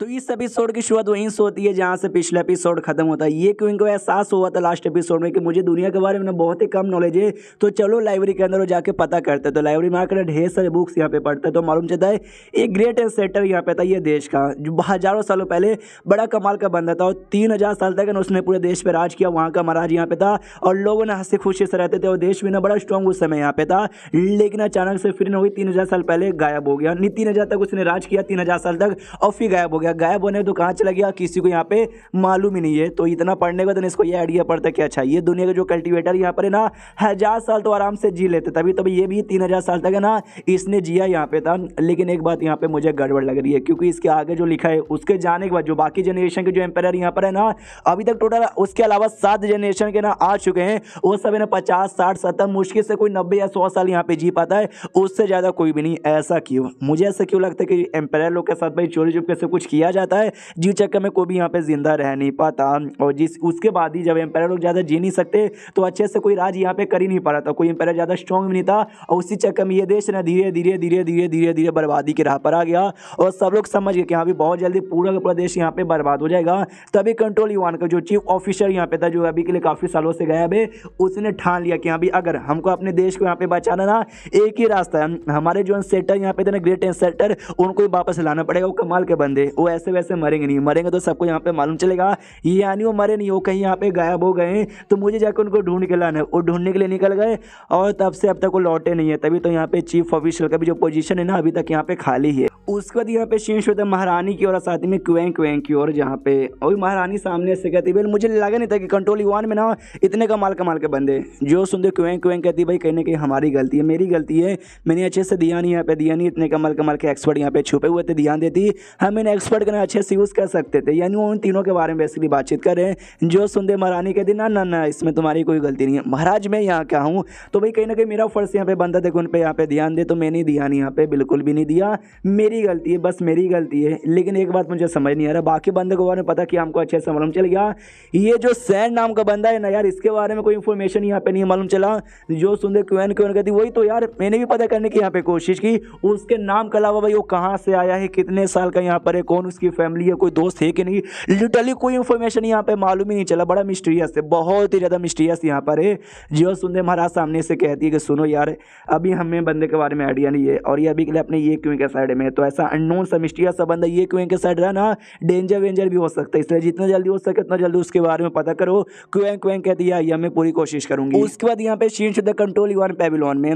तो इस एपिसोड की शुरुआत वहीं से होती है जहाँ से पिछला एपिसोड खत्म होता है ये क्योंकि एहसास हुआ था लास्ट एपिसोड में कि मुझे दुनिया के बारे में बहुत ही कम नॉलेज है तो चलो लाइब्रेरी के अंदर जाके पता करते तो लाइब्रेरी में आकर ढेर सारे बुक्स यहाँ पे पढ़ते तो मालूम चलता है एक ग्रेट सेटर यहाँ पे था ये देश का जो हज़ारों सालों पहले बड़ा कमाल का बंदा था और तीन हज़ार साल तक उसने पूरे देश पर राज किया वहाँ का महाराज यहाँ पे था और लोगों ने हंसी खुशी से रहते थे और देश भी ना बड़ा स्ट्रॉन्ग उस समय यहाँ पे था लेकिन अचानक से फिर ना वही तीन साल पहले गायब हो गया नहीं तीन तक उसने राज किया तीन साल तक और फिर गायब हो गया गया गायब होने तो कहाँ चला गया किसी को यहाँ पे मालूम ही नहीं है तो इतना पढ़ने के बाद तो इसको ये आइडिया पड़ता कि अच्छा ये दुनिया के जो कल्टिवेटर यहाँ पर है ना हज़ार साल तो आराम से जी लेते तभी तभी तो ये भी तीन साल तक है ना इसने जिया यहाँ पे था लेकिन एक बात यहाँ पे मुझे गड़बड़ लग रही है क्योंकि इसके आगे जो लिखा है उसके जाने के बाद जो बाकी जनरेशन के जो एम्पायर यहाँ पर है ना अभी तक टोटल उसके अलावा सात जनरेशन के ना आ चुके हैं वो सब है ना पचास साठ सत्तर मुश्किल से कोई नब्बे या सौ साल यहाँ पे जी पाता है उससे ज़्यादा कोई भी नहीं ऐसा क्यों मुझे ऐसा क्यों लगता है कि एम्पायर लोग के साथ भाई चोरी चुप कैसे कुछ किया किया जाता है जीव चक्कर में कोई भी यहाँ पे जिंदा रह नहीं पाता और जिस उसके बाद ही जब एम्पायर लोग ज़्यादा जी नहीं सकते तो अच्छे से कोई राज यहाँ पे कर ही नहीं पा रहा था कोई एम्पायर ज़्यादा स्ट्रॉन्ग भी नहीं था और उसी चक्कर में ये देश ना धीरे धीरे धीरे धीरे धीरे धीरे बर्बादी के राह पर आ गया और सब लोग समझ गए कि यहाँ भी बहुत जल्दी पूरा का पूरा देश यहाँ पर बर्बाद हो जाएगा तभी कंट्रोल यूवान का जो चीफ ऑफिसर यहाँ पे था जो अभी के लिए काफ़ी सालों से गया है उसने ठान लिया कि यहाँ भी अगर हमको अपने देश को यहाँ पे बचाना ना एक ही रास्ता है हमारे जो सेटर यहाँ पे थे ना ग्रेट सेटर उनको ही वापस लाना पड़ेगा वो कमाल के बंदे वो ऐसे वैसे मरेंगे नहीं मरेंगे तो सबको यहाँ पे मालूम चलेगा ये यानी वो मरे नहीं वो कहीं यहाँ पे गायब हो गए तो मुझे जाकर उनको ढूंढ के लाना है वो ढूंढने के लिए निकल गए और तब से अब तक वो लौटे नहीं है तभी तो यहाँ पे चीफ ऑफिशियल का भी जो पोजिशन है ना अभी तक यहाँ पे खाली है उसके बाद यहाँ पे शीन शुरू महारानी की और साथ में क्वें क्वें की और जहाँ पे और महारानी सामने से कहती भाई मुझे लगा नहीं था कि कंट्रोल वन e में ना इतने कमाल कमाल के बंदे जो सुनते क्वें क्वें कहती भाई कहने की हमारी गलती है मेरी गलती है मैंने अच्छे से दिया नहीं यहाँ पे दिया नहीं इतने कमाल कमाल के एक्सपर्ट यहाँ पे छुपे हुए थे ध्यान देती हम इन एक्सपर्ट इतना अच्छे से यूज़ कर सकते थे यानी वो उन तीनों के बारे में बेसिकली बातचीत कर रहे हैं जो सुनदे महारानी कहते ना ना ना इसमें तुम्हारी कोई गलती नहीं है महाराज मैं यहाँ क्या हूँ तो भाई कहीं ना कहीं मेरा फ़र्ज़ यहाँ पे बनता देखो उन पर यहाँ पे ध्यान दे तो मैंने दिया नहीं यहाँ पे बिल्कुल भी नहीं दिया मेरी गलती है बस मेरी गलती है लेकिन एक बात मुझे समझ नहीं आ रहा बाकी बंदे को बारे में पता कि हमको अच्छे से मालूम चल गया ये जो सैन नाम का बंदा है ना यार इसके बारे में कोई इन्फॉर्मेशन यहाँ पे नहीं मालूम चला जो सुंदर क्यों क्यों कहती वही तो यार मैंने भी पता करने की यहाँ पे कोशिश की उसके नाम के अलावा भाई वो कहाँ से आया है कितने साल का यहाँ पर है कौन उसकी फैमिली है कोई दोस्त है कि नहीं लिटरली कोई इन्फॉर्मेशन यहाँ पे मालूम ही नहीं चला बड़ा मिस्टीरियस है बहुत ही ज़्यादा मिस्टीरियस यहाँ पर है जियो सुंदर महाराज सामने से कहती है कि सुनो यार अभी हमें बंदे के बारे में आइडिया नहीं है और ये अभी के लिए अपने ये क्यों के साइड में तो ऐसा अननोन सा मिस्टीरियस सा बंदा ये क्यों के साइड रहा ना डेंजर वेंजर भी हो सकता है इसलिए जितना जल्दी हो सके उतना जल्दी उसके बारे में पता करो क्यों क्यों कह दिया ये मैं पूरी कोशिश करूंगी उसके बाद यहाँ पे शीन शुद्ध कंट्रोल यून पेबिलोन में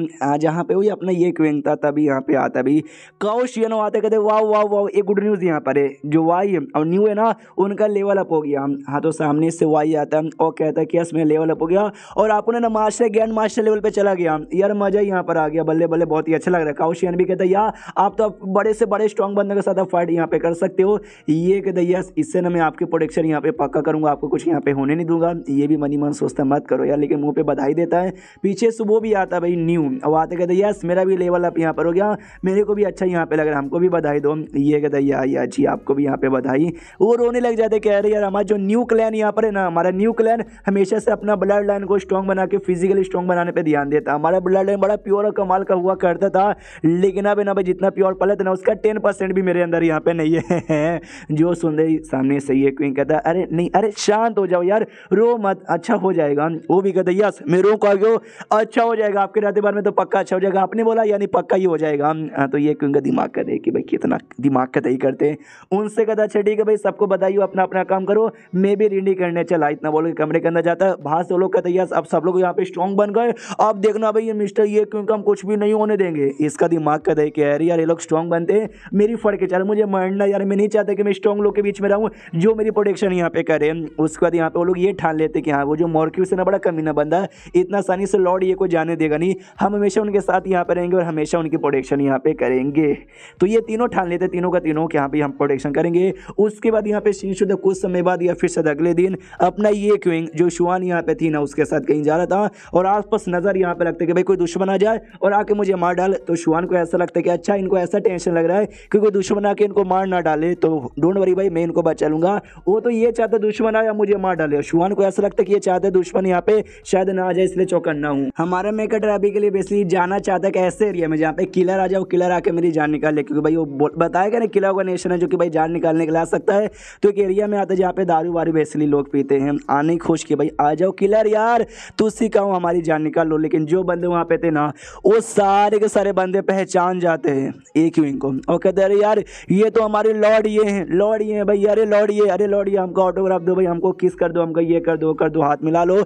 जहाँ पे वही अपना ये क्वेंग था तभी यहाँ पे आता भी काओ शियनो आते कहते वाह वाह वाह एक गुड न्यूज़ यहाँ पर थे जो वाई और न्यू है ना उनका लेवल अप हो गया हाँ तो सामने से वाई आता है और कहता है कि यस मेरा लेवल अप हो गया और आपने ना मास्टर ग्रैंड मास्टर लेवल पर चला गया यार मज़ा यहाँ पर आ गया बल्ले बल्ले बहुत ही अच्छा लग रहा है काउशियन भी कहता है यार आप तो बड़े से बड़े स्ट्रॉन्ग बंदों के साथ आप फाइट यहाँ पे कर सकते हो ये कहता यस इससे ना मैं आपके प्रोडक्शन यहाँ पे पक्का करूँगा आपको कुछ यहाँ पे होने नहीं दूंगा ये भी मनी मन सोचता मत करो यार लेकिन मुँह पे बधाई देता है पीछे सुबह भी आता भाई न्यू और आते कहते यस मेरा भी लेवल अप यहाँ पर हो गया मेरे को भी अच्छा यहाँ पे लग रहा है हमको भी बधाई दो ये कहता है यार यार अच्छी आपको भी यहाँ पे बधाई वो रोने लग जाते कह रहे यार हमारा जो न्यू क्लैन यहाँ पर है ना हमारा न्यू क्लैन हमेशा से अपना ब्लड लाइन को स्ट्रॉन्ग बना के फिजिकली स्ट्रॉन्ग बनाने पर ध्यान देता हमारा ब्लड लाइन बड़ा प्योर और कमाल का हुआ करता था लेकिन अब ना भाई जितना प्योर पलत ना उसका टेन भी मेरे अंदर यहाँ पे नहीं है जो सुन रही सामने सही है क्यों कहता अरे नहीं अरे शांत हो जाओ यार रो मत अच्छा हो जाएगा वो भी कहता यस मैं रो को अच्छा हो जाएगा आपके रहते बार में तो पक्का अच्छा हो जाएगा आपने बोला यानी पक्का ही हो जाएगा हाँ, तो ये क्योंकि दिमाग का दे कि भाई कितना दिमाग का तय करते हैं उनसे कहता अच्छा ठीक है भाई सबको बताइए अपना अपना काम करो मैं भी रीडिंग करने चला इतना बोलो कि कमरे के अंदर जाता है बाहर से लोग कहते हैं अब सब लोग यहाँ पे स्ट्रॉन्ग बन गए अब देखना भाई ये मिस्टर ये क्योंकि हम कुछ भी नहीं होने देंगे इसका दिमाग कहता है कि अरे यार ये लोग स्ट्रॉन्ग बनते हैं मेरी फड़ के चल मुझे मरना यार मैं नहीं चाहता कि मैं स्ट्रॉन्ग लोग के बीच में रहूँ जो मेरी प्रोटेक्शन यहाँ पे करे उसके बाद यहाँ पे वो लोग ये ठान लेते कि हाँ वो जो मॉर्क्यू से ना बड़ा कमी ना बंदा इतना आसानी से लॉर्ड ये को जाने देगा नहीं हम हमेशा उनके साथ यहाँ पे रहेंगे और हमेशा उनकी प्रोटेक्शन यहाँ पे करेंगे तो ये तीनों ठान लेते तीनों का तीनों कि यहाँ पे हम प्रोटेक्शन करेंगे उसके बाद यहाँ पे शीर्षुद्ध कुछ समय बाद या फिर शायद अगले दिन अपना ये क्विंग जो शुआन यहाँ पे थी ना उसके साथ कहीं जा रहा था और आसपास नज़र यहाँ पे लगते कि भाई कोई दुश्मन आ जाए और आके मुझे मार डाल तो शुआन को ऐसा लगता है कि अच्छा इनको ऐसा टेंशन लग रहा है कि कोई दुश्मन आके इनको मार ना डाले तो डोंट वरी भाई मैं इनको बचा लूंगा वो तो ये चाहता दुश्मन आया मुझे मार डाले शुआन को ऐसा लगता है कि ये चाहते दुश्मन यहाँ पे शायद ना आ जाए इसलिए चौकन्ना हूँ हमारा मेकअटर अभी के लिए बेसिकली जाना चाहता है कि ऐसे एरिया में जहाँ पे किलर आ जाओ किलर आके मेरी जान निकाल ले क्योंकि भाई वो बताएगा ना किला का नेशन है जो कि भाई जान निकालने के लिए आ सकता है तो एक एरिया में आता है जहाँ पे दारू वारू बेसली लोग पीते हैं आने खुश के भाई आ जाओ किलर यार तुसी का हूँ हमारी जान निकाल लो लेकिन जो बंदे वहाँ पे थे ना वो सारे के सारे बंदे पहचान जाते हैं एक ही इनको और कहते अरे यार ये तो हमारे लॉर्ड ये हैं लॉर्ड ये हैं भाई अरे लॉर्ड ये अरे लॉर्ड ये हमको ऑटोग्राफ दो भाई हमको किस कर दो हमको ये कर दो कर दो हाथ मिला लो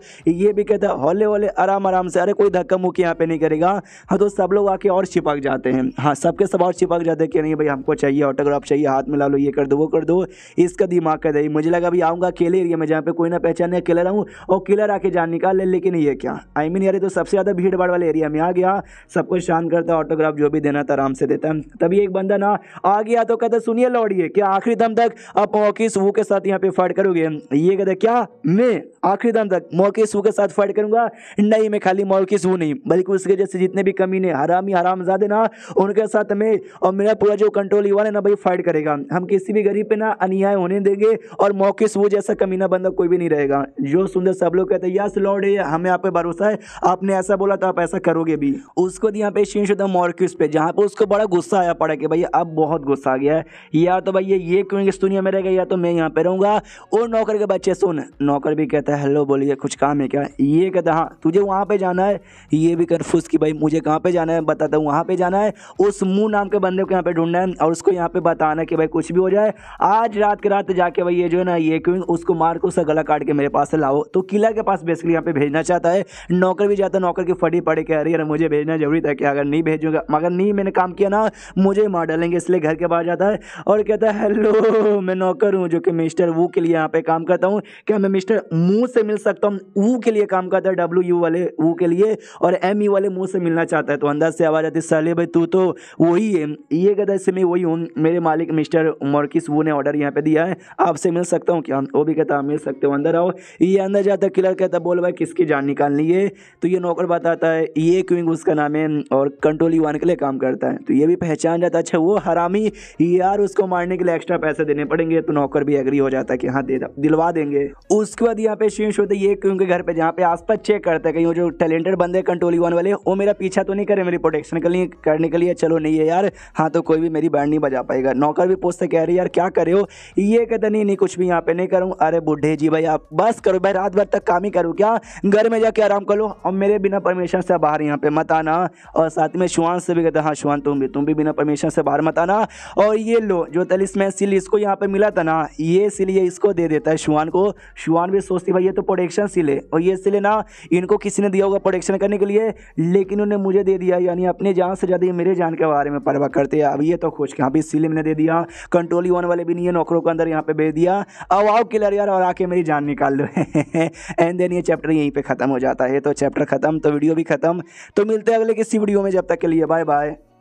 ये भी कहता है हौले वोले आराम आराम से अरे कोई धक्का मुक्की यहाँ पे नहीं करेगा हाँ तो सब लोग आके और छिपक जाते हैं हाँ सबके सब और छिपक जाते हैं कि नहीं भाई हमको चाहिए ऑटोग्राफ चाहिए हाथ मिला लो ये कर दो वो कर दो इसका दिमाग कर दही मुझे लगा अभी आऊँगा अकेले एरिया में जहाँ पे कोई ना पहचाने अकेला रहूँ और किलर आके जान निकाल ले लेकिन ये क्या आई मीन यार तो सबसे ज़्यादा भीड़ भाड़ वाले एरिया में आ गया सब कुछ शांत करता ऑटोग्राफ जो भी देना था आराम से देता तभी एक बंदा ना आ गया तो कहता सुनिए लौड़िए क्या आखिरी दम तक आप मौकी वो के साथ यहाँ पे फाइट करोगे ये कहता क्या मैं आखिरी दम तक मौकी वो के साथ फाइट करूंगा नहीं मैं खाली मौकी वो नहीं बल्कि उसके जैसे जितने भी कमी ने हरामी हरामजादे ना उनके साथ में और मेरा पूरा जो कंट्रोल युवा है ना भाई फाइट करेगा हम किसी भी गरीब पे ना अन्याय होने देंगे और मौके से वो जैसा कमीना बंदा कोई भी नहीं रहेगा जो सुंदर सब लोग कहते हैं यस लॉर्ड हमें आप पे भरोसा है आपने ऐसा बोला तो आप ऐसा करोगे भी उसको यहाँ पे चेंज होता मॉर्क्यूस पे जहाँ पे उसको बड़ा गुस्सा आया पड़ा कि भैया अब बहुत गुस्सा आ गया है या तो भैया ये क्यों इस दुनिया में रहेगा या तो मैं यहाँ पे रहूँगा और नौकर के बच्चे सुन नौकर भी कहता है हेलो बोलिए कुछ काम है क्या ये कहता है हाँ तुझे वहाँ पर जाना है ये भी कन्फ्यूज़ कि भाई मुझे कहाँ पर जाना है बताता हूँ वहाँ पर जाना है उस मुँह नाम के बंदे को यहाँ पे ढूंढना है और उसको यहाँ पर बताना कि भाई कुछ भी हो जाए आज रात के रात जाके भाई ये जो है ना ये क्यों उसको मार को उसका गला काट के मेरे पास से लाओ तो किला के पास बेसिकली यहाँ पे भेजना चाहता है नौकर भी जाता है नौकर की फटी पड़े कह रही है मुझे भेजना जरूरी था कि अगर नहीं भेजूंगा मगर नहीं मैंने काम किया ना मुझे मार डालेंगे इसलिए घर के बाहर जाता है और कहता है हेलो मैं नौकर हूँ जो कि मिस्टर वू के लिए यहाँ पे काम करता हूँ क्या मैं मिस्टर मुँह से मिल सकता हूँ वू के लिए काम करता है डब्ल्यू यू वाले वू के लिए और एम ई वाले मुँह से मिलना चाहता है तो अंदर से आवाज़ आती है सहले भाई तू तो वही है ये कहता है इससे मैं वही हूँ मेरे मालिक मिस्टर ऑर्डर मोरकिस वू ने ऑर्डर यहाँ पे दिया है आपसे मिल सकता हूँ क्या वो भी कहता है मिल सकते हो अंदर आओ ये अंदर जाता है किलर कहता बोल भाई किसकी जान निकालनी है तो ये नौकर बताता है ये क्विंग उसका नाम है और कंट्रोल यूवान e के लिए काम करता है तो ये भी पहचान जाता अच्छा वो हरामी यार उसको मारने के लिए एक्स्ट्रा पैसे देने पड़ेंगे तो नौकर भी एग्री हो जाता है कि हाँ दे दिलवा देंगे उसके बाद यहाँ पे शीर्ष होते ये क्विंग के घर पर जहाँ पे आस चेक करता है कहीं जो टैलेंटेड बंदे कंट्रोल यून e वाले वो मेरा पीछा तो नहीं करे मेरी प्रोटेक्शन करने के लिए चलो नहीं है यार हाँ तो कोई भी मेरी बैंड नहीं बजा पाएगा नौकर भी पूछते कह रही यार क्या करे हो ये कहते नहीं नहीं कुछ भी यहाँ पे नहीं करूँ अरे बुढ़े जी भाई आप बस करो भाई रात भर तक काम ही करो क्या घर में जाके आराम कर लो और मेरे बिना परमिशन से बाहर यहाँ पे मत आना और साथ में शुआन से भी कहते हाँ शुआन तुम भी तुम भी बिना परमिशन से बाहर मत आना और ये लो जो तलिसमैन सिल इसको यहाँ पे मिला था ना ये सिल ये इसको दे देता है शुआन को शुआन भी सोचती भाई ये तो प्रोडक्शन सिले और ये सिले ना इनको किसी ने दिया होगा प्रोडक्शन करने के लिए लेकिन उन्हें मुझे दे दिया यानी अपने जान से ज़्यादा मेरे जान के बारे में परवाह करते हैं अब ये तो खुश कहाँ भी सिले मैंने दे दिया कंट्रोल वन वाले भी नहीं है नौकरों के अंदर यहाँ पे भेज दिया अब आओ किलर यार और आके मेरी जान निकाल लो एंड देन ये चैप्टर यहीं पर ख़त्म हो जाता है तो चैप्टर ख़त्म तो वीडियो भी ख़त्म तो मिलते हैं अगले किसी वीडियो में जब तक के लिए बाय बाय